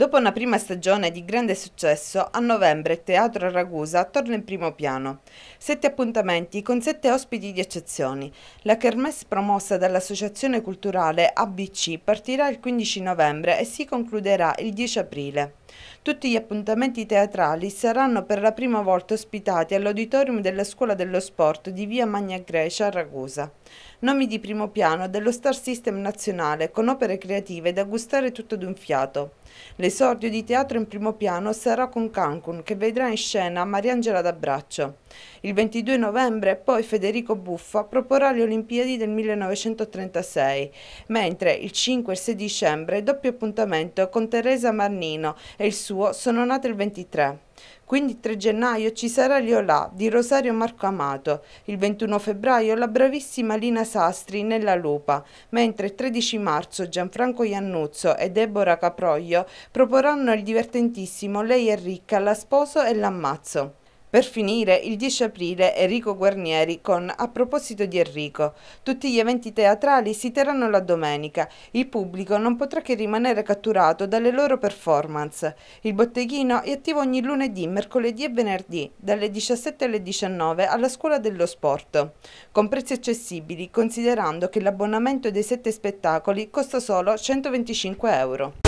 Dopo una prima stagione di grande successo, a novembre il Teatro Ragusa torna in primo piano. Sette appuntamenti con sette ospiti di eccezione. La kermesse promossa dall'Associazione Culturale ABC partirà il 15 novembre e si concluderà il 10 aprile. Tutti gli appuntamenti teatrali saranno per la prima volta ospitati all'Auditorium della Scuola dello Sport di Via Magna Grecia a Ragusa. Nomi di primo piano dello Star System nazionale con opere creative da gustare tutto d'un fiato. Le L'esordio di teatro in primo piano sarà con Cancun, che vedrà in scena Mariangela D'Abraccio. Il 22 novembre poi Federico Buffa proporrà le Olimpiadi del 1936, mentre il 5 e il 6 dicembre doppio appuntamento con Teresa Marnino e il suo Sono nate il 23. Quindi 3 gennaio ci sarà Liolà di Rosario Marco Amato, il 21 febbraio la bravissima Lina Sastri nella Lupa, mentre il 13 marzo Gianfranco Iannuzzo e Deborah Caproglio proporranno il divertentissimo Lei è ricca, la sposo e l'ammazzo. Per finire, il 10 aprile Enrico Guarnieri con A proposito di Enrico. Tutti gli eventi teatrali si terranno la domenica. Il pubblico non potrà che rimanere catturato dalle loro performance. Il botteghino è attivo ogni lunedì, mercoledì e venerdì, dalle 17 alle 19 alla Scuola dello Sport, con prezzi accessibili considerando che l'abbonamento dei sette spettacoli costa solo 125 euro.